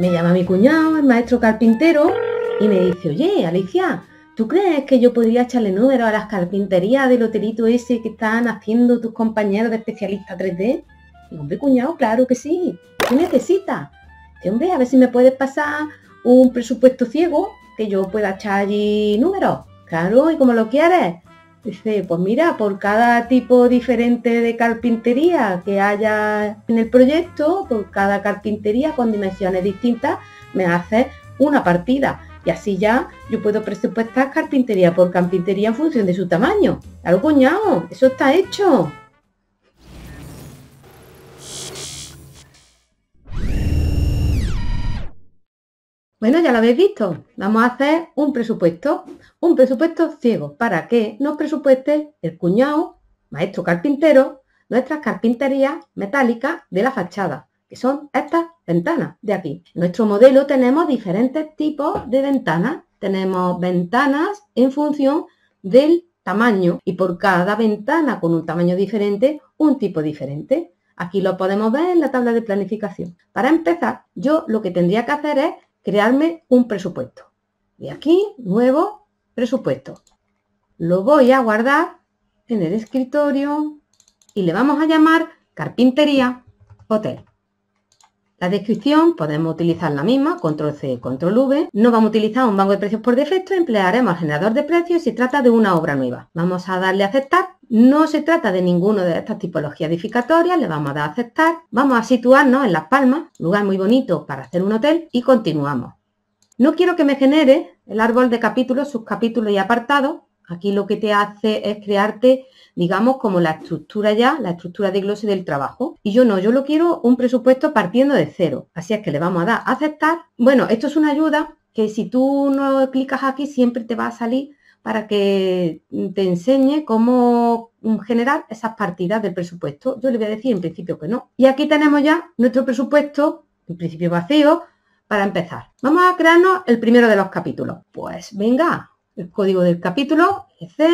Me llama mi cuñado, el maestro carpintero, y me dice, oye, Alicia, ¿tú crees que yo podría echarle números a las carpinterías del hotelito ese que están haciendo tus compañeros de especialista 3D? Y hombre, cuñado, claro que sí. ¿Qué necesitas? ¿Un hombre, a ver si me puedes pasar un presupuesto ciego que yo pueda echar allí números. Claro, ¿y como lo quieres? Dice, pues mira, por cada tipo diferente de carpintería que haya en el proyecto, por cada carpintería con dimensiones distintas, me hace una partida. Y así ya yo puedo presupuestar carpintería por carpintería en función de su tamaño. Algo coñado, eso está hecho. Bueno, ya lo habéis visto. Vamos a hacer un presupuesto, un presupuesto ciego, para que nos presupueste el cuñado, maestro carpintero, nuestras carpinterías metálicas de la fachada, que son estas ventanas de aquí. En nuestro modelo tenemos diferentes tipos de ventanas. Tenemos ventanas en función del tamaño y por cada ventana con un tamaño diferente, un tipo diferente. Aquí lo podemos ver en la tabla de planificación. Para empezar, yo lo que tendría que hacer es crearme un presupuesto. Y aquí, nuevo presupuesto. Lo voy a guardar en el escritorio y le vamos a llamar carpintería hotel. La descripción podemos utilizar la misma, control C, control V. No vamos a utilizar un banco de precios por defecto, emplearemos el generador de precios si trata de una obra nueva. Vamos a darle a aceptar no se trata de ninguno de estas tipologías edificatorias, le vamos a dar a aceptar, vamos a situarnos en Las Palmas, lugar muy bonito para hacer un hotel y continuamos. No quiero que me genere el árbol de capítulos, subcapítulos y apartados. Aquí lo que te hace es crearte, digamos, como la estructura ya, la estructura de glose del trabajo. Y yo no, yo lo quiero un presupuesto partiendo de cero. Así es que le vamos a dar a aceptar. Bueno, esto es una ayuda que si tú no clicas aquí siempre te va a salir para que mm, te enseñe cómo mm, generar esas partidas del presupuesto. Yo le voy a decir en principio que no. Y aquí tenemos ya nuestro presupuesto, en principio vacío, para empezar. Vamos a crearnos el primero de los capítulos. Pues venga, el código del capítulo, C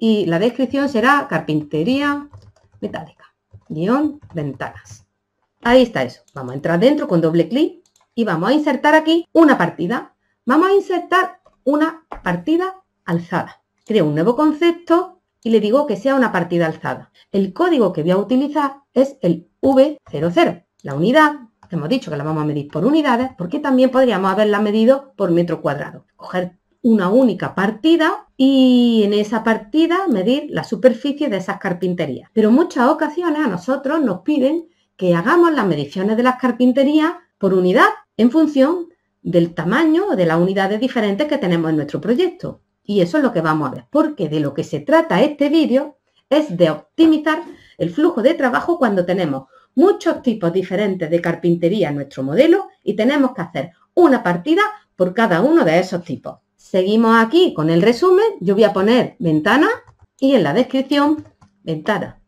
y la descripción será carpintería metálica, guión, ventanas. Ahí está eso. Vamos a entrar dentro con doble clic y vamos a insertar aquí una partida. Vamos a insertar una partida alzada. Creo un nuevo concepto y le digo que sea una partida alzada. El código que voy a utilizar es el V00, la unidad, hemos dicho que la vamos a medir por unidades, porque también podríamos haberla medido por metro cuadrado. Coger una única partida y en esa partida medir la superficie de esas carpinterías. Pero muchas ocasiones a nosotros nos piden que hagamos las mediciones de las carpinterías por unidad en función del tamaño o de las unidades diferentes que tenemos en nuestro proyecto. Y eso es lo que vamos a ver, porque de lo que se trata este vídeo es de optimizar el flujo de trabajo cuando tenemos muchos tipos diferentes de carpintería en nuestro modelo y tenemos que hacer una partida por cada uno de esos tipos. Seguimos aquí con el resumen. Yo voy a poner ventana y en la descripción ventana.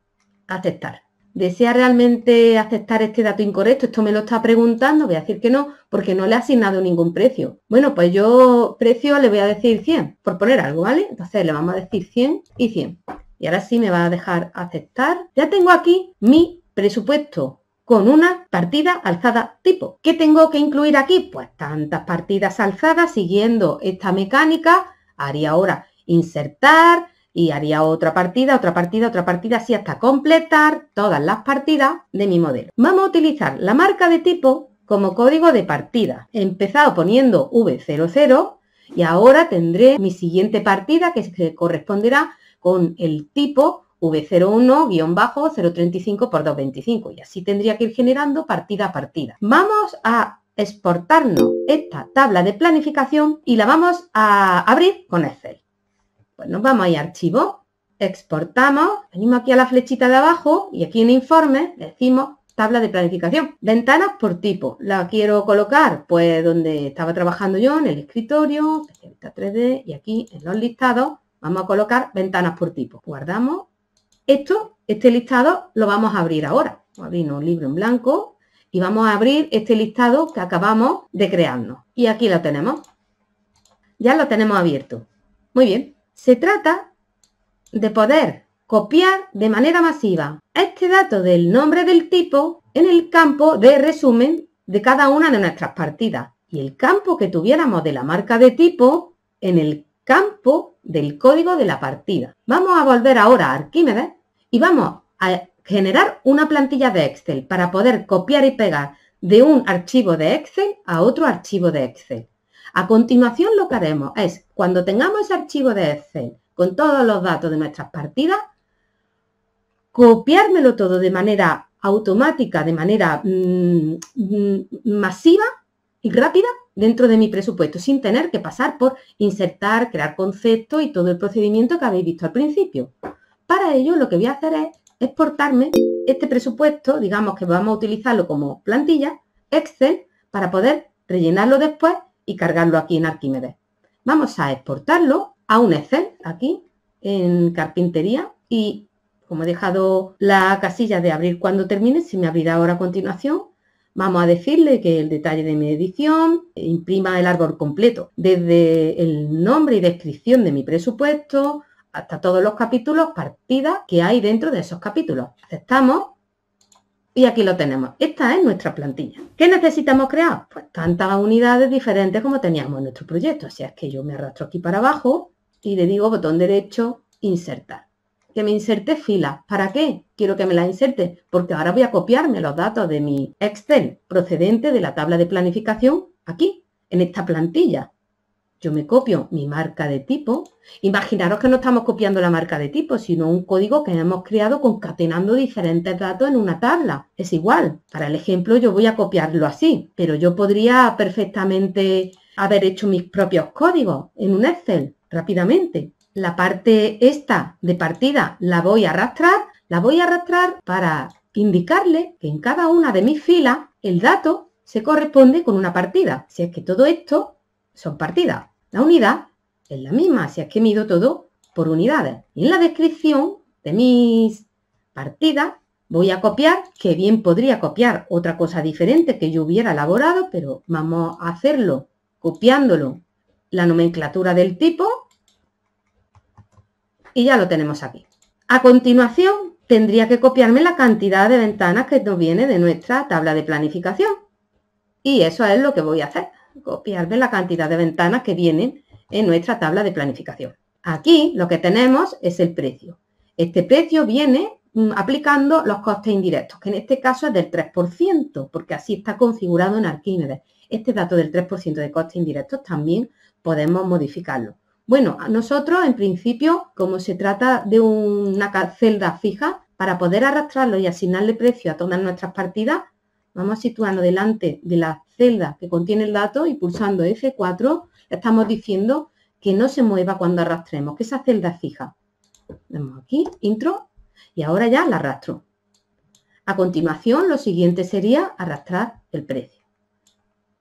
Aceptar. ¿Desea realmente aceptar este dato incorrecto? Esto me lo está preguntando, voy a decir que no, porque no le ha asignado ningún precio. Bueno, pues yo precio le voy a decir 100, por poner algo, ¿vale? Entonces le vamos a decir 100 y 100. Y ahora sí me va a dejar aceptar. Ya tengo aquí mi presupuesto con una partida alzada tipo. ¿Qué tengo que incluir aquí? Pues tantas partidas alzadas siguiendo esta mecánica. Haría ahora insertar, y haría otra partida, otra partida, otra partida, así hasta completar todas las partidas de mi modelo. Vamos a utilizar la marca de tipo como código de partida. He empezado poniendo V00 y ahora tendré mi siguiente partida que corresponderá con el tipo V01-035 x 225 y así tendría que ir generando partida a partida. Vamos a exportarnos esta tabla de planificación y la vamos a abrir con Excel. Pues nos vamos a archivo, exportamos, venimos aquí a la flechita de abajo y aquí en informe decimos tabla de planificación. Ventanas por tipo. La quiero colocar pues donde estaba trabajando yo, en el escritorio, 3D y aquí en los listados vamos a colocar ventanas por tipo. Guardamos. Esto, este listado lo vamos a abrir ahora. Abrimos un libro en blanco y vamos a abrir este listado que acabamos de crearnos. Y aquí lo tenemos. Ya lo tenemos abierto. Muy bien. Se trata de poder copiar de manera masiva este dato del nombre del tipo en el campo de resumen de cada una de nuestras partidas y el campo que tuviéramos de la marca de tipo en el campo del código de la partida. Vamos a volver ahora a Arquímedes y vamos a generar una plantilla de Excel para poder copiar y pegar de un archivo de Excel a otro archivo de Excel. A continuación lo que haremos es, cuando tengamos ese archivo de Excel con todos los datos de nuestras partidas, copiármelo todo de manera automática, de manera mm, mm, masiva y rápida dentro de mi presupuesto, sin tener que pasar por insertar, crear conceptos y todo el procedimiento que habéis visto al principio. Para ello lo que voy a hacer es exportarme este presupuesto, digamos que vamos a utilizarlo como plantilla, Excel, para poder rellenarlo después y cargarlo aquí en Arquímedes. Vamos a exportarlo a un Excel aquí en carpintería y como he dejado la casilla de abrir cuando termine, si me abrirá ahora a continuación. Vamos a decirle que el detalle de mi edición imprima el árbol completo, desde el nombre y descripción de mi presupuesto hasta todos los capítulos, partidas que hay dentro de esos capítulos. Aceptamos y aquí lo tenemos. Esta es nuestra plantilla. ¿Qué necesitamos crear? Pues tantas unidades diferentes como teníamos en nuestro proyecto. Así es que yo me arrastro aquí para abajo y le digo botón derecho, insertar. Que me inserte fila. ¿Para qué? Quiero que me la inserte porque ahora voy a copiarme los datos de mi Excel procedente de la tabla de planificación aquí, en esta plantilla. Yo me copio mi marca de tipo. Imaginaros que no estamos copiando la marca de tipo, sino un código que hemos creado concatenando diferentes datos en una tabla. Es igual. Para el ejemplo yo voy a copiarlo así, pero yo podría perfectamente haber hecho mis propios códigos en un Excel rápidamente. La parte esta de partida la voy a arrastrar, la voy a arrastrar para indicarle que en cada una de mis filas el dato se corresponde con una partida. Si es que todo esto son partidas. La unidad es la misma, así es que mido todo por unidades. Y en la descripción de mis partidas voy a copiar, que bien podría copiar otra cosa diferente que yo hubiera elaborado, pero vamos a hacerlo copiándolo la nomenclatura del tipo y ya lo tenemos aquí. A continuación tendría que copiarme la cantidad de ventanas que nos viene de nuestra tabla de planificación y eso es lo que voy a hacer copiar de la cantidad de ventanas que vienen en nuestra tabla de planificación. Aquí lo que tenemos es el precio. Este precio viene mm, aplicando los costes indirectos, que en este caso es del 3%, porque así está configurado en Arquímedes. Este dato del 3% de costes indirectos también podemos modificarlo. Bueno, nosotros en principio, como se trata de una celda fija, para poder arrastrarlo y asignarle precio a todas nuestras partidas, vamos situando delante de la celda que contiene el dato y pulsando F4 estamos diciendo que no se mueva cuando arrastremos, que esa celda es fija. Vamos aquí, intro, y ahora ya la arrastro. A continuación, lo siguiente sería arrastrar el precio.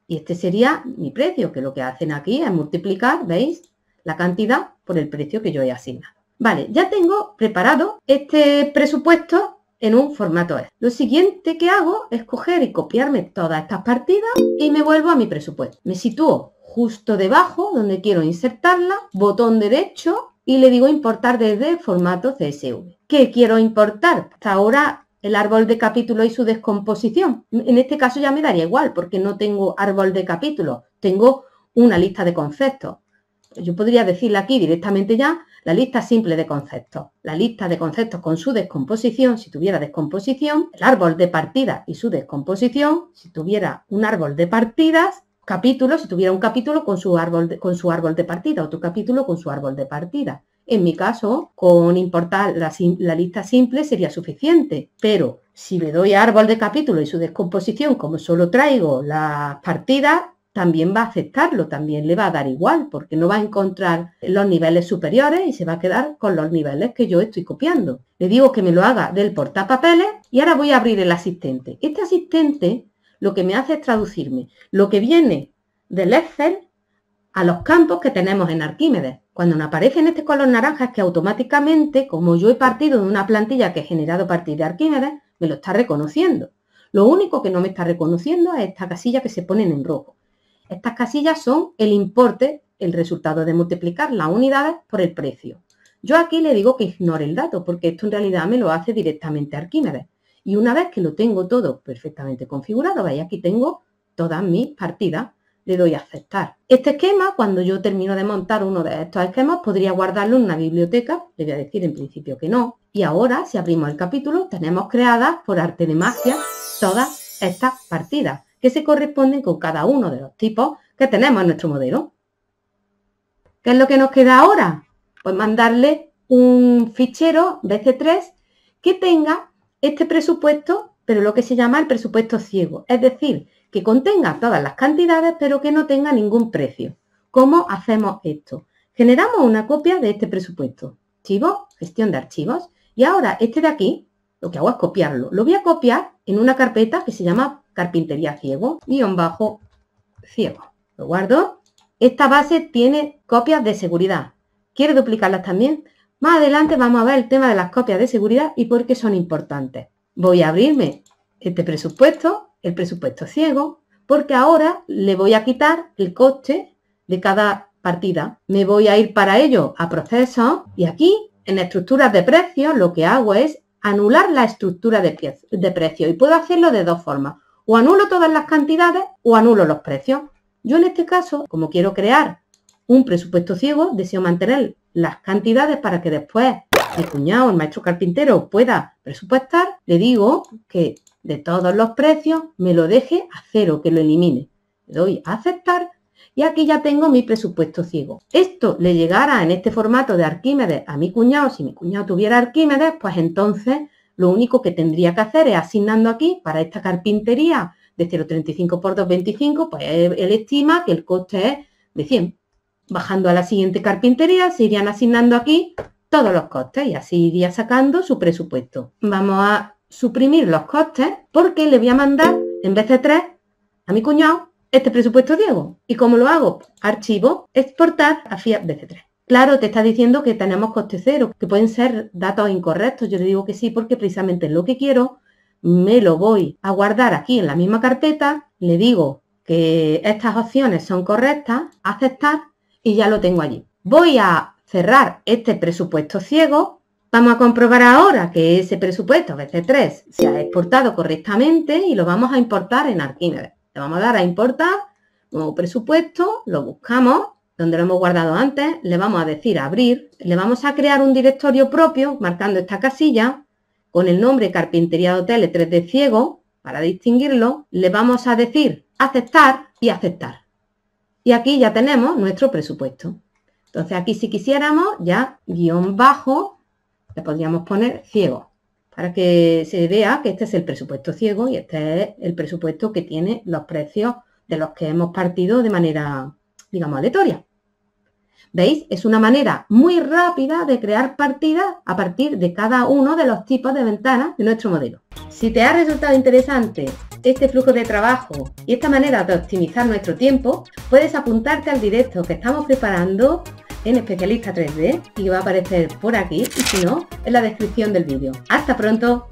Y este sería mi precio, que lo que hacen aquí es multiplicar, ¿veis? La cantidad por el precio que yo he asignado. Vale, ya tengo preparado este presupuesto en un formato es Lo siguiente que hago es coger y copiarme todas estas partidas y me vuelvo a mi presupuesto. Me sitúo justo debajo donde quiero insertarla, botón derecho y le digo importar desde formato CSV. ¿Qué quiero importar? Hasta ahora el árbol de capítulo y su descomposición. En este caso ya me daría igual porque no tengo árbol de capítulo, tengo una lista de conceptos. Yo podría decirle aquí directamente ya la lista simple de conceptos. La lista de conceptos con su descomposición, si tuviera descomposición, el árbol de partida y su descomposición, si tuviera un árbol de partidas, capítulo, si tuviera un capítulo con su árbol de, con su árbol de partida, otro capítulo con su árbol de partida. En mi caso, con importar la, la, lista simple sería suficiente, pero si le doy árbol de capítulo y su descomposición, como solo traigo las partidas, también va a aceptarlo, también le va a dar igual, porque no va a encontrar los niveles superiores y se va a quedar con los niveles que yo estoy copiando. Le digo que me lo haga del portapapeles y ahora voy a abrir el asistente. Este asistente lo que me hace es traducirme lo que viene del Excel a los campos que tenemos en Arquímedes. Cuando aparece en este color naranja es que automáticamente, como yo he partido de una plantilla que he generado a partir de Arquímedes, me lo está reconociendo. Lo único que no me está reconociendo es esta casilla que se pone en rojo. Estas casillas son el importe, el resultado de multiplicar las unidades por el precio. Yo aquí le digo que ignore el dato porque esto en realidad me lo hace directamente Arquímedes. Y una vez que lo tengo todo perfectamente configurado, veis aquí tengo todas mis partidas, le doy a aceptar. Este esquema, cuando yo termino de montar uno de estos esquemas, podría guardarlo en una biblioteca, le voy a decir en principio que no. Y ahora, si abrimos el capítulo, tenemos creadas por arte de magia todas estas partidas que se corresponden con cada uno de los tipos que tenemos en nuestro modelo. ¿Qué es lo que nos queda ahora? Pues mandarle un fichero BC3 que tenga este presupuesto, pero lo que se llama el presupuesto ciego, es decir, que contenga todas las cantidades pero que no tenga ningún precio. ¿Cómo hacemos esto? Generamos una copia de este presupuesto, archivo, gestión de archivos, y ahora este de aquí, lo que hago es copiarlo. Lo voy a copiar en una carpeta que se llama carpintería ciego, guión bajo, ciego. Lo guardo. Esta base tiene copias de seguridad. ¿Quiere duplicarlas también? Más adelante vamos a ver el tema de las copias de seguridad y por qué son importantes. Voy a abrirme este presupuesto, el presupuesto ciego, porque ahora le voy a quitar el coste de cada partida. Me voy a ir para ello a procesos y aquí en estructuras de precios lo que hago es anular la estructura de, de precio y puedo hacerlo de dos formas. O anulo todas las cantidades o anulo los precios. Yo en este caso, como quiero crear un presupuesto ciego, deseo mantener las cantidades para que después mi cuñado, el maestro carpintero, pueda presupuestar, le digo que de todos los precios me lo deje a cero, que lo elimine. Le doy a aceptar y aquí ya tengo mi presupuesto ciego. Esto le llegara en este formato de Arquímedes a mi cuñado, si mi cuñado tuviera Arquímedes, pues entonces lo único que tendría que hacer es asignando aquí para esta carpintería de 0,35 por 2,25, pues él eh, estima que el coste es de 100. Bajando a la siguiente carpintería se irían asignando aquí todos los costes y así iría sacando su presupuesto. Vamos a suprimir los costes porque le voy a mandar en vez 3 a mi cuñado este presupuesto Diego. ¿Y cómo lo hago? Archivo, exportar a FIAT BC3. Claro, te está diciendo que tenemos coste cero, que pueden ser datos incorrectos. Yo le digo que sí porque precisamente lo que quiero me lo voy a guardar aquí en la misma carpeta, le digo que estas opciones son correctas, aceptar y ya lo tengo allí. Voy a cerrar este presupuesto ciego. Vamos a comprobar ahora que ese presupuesto BC3 se ha exportado correctamente y lo vamos a importar en Arquímedes. Le vamos a dar a importar, nuevo presupuesto, lo buscamos donde lo hemos guardado antes, le vamos a decir abrir, le vamos a crear un directorio propio marcando esta casilla con el nombre Carpintería de 3D Ciego, para distinguirlo, le vamos a decir aceptar y aceptar. Y aquí ya tenemos nuestro presupuesto. Entonces aquí si quisiéramos ya guión bajo le podríamos poner ciego para que se vea que este es el presupuesto ciego y este es el presupuesto que tiene los precios de los que hemos partido de manera digamos, aleatoria. ¿Veis? Es una manera muy rápida de crear partidas a partir de cada uno de los tipos de ventanas de nuestro modelo. Si te ha resultado interesante este flujo de trabajo y esta manera de optimizar nuestro tiempo, puedes apuntarte al directo que estamos preparando en Especialista 3D y que va a aparecer por aquí y si no, en la descripción del vídeo. ¡Hasta pronto!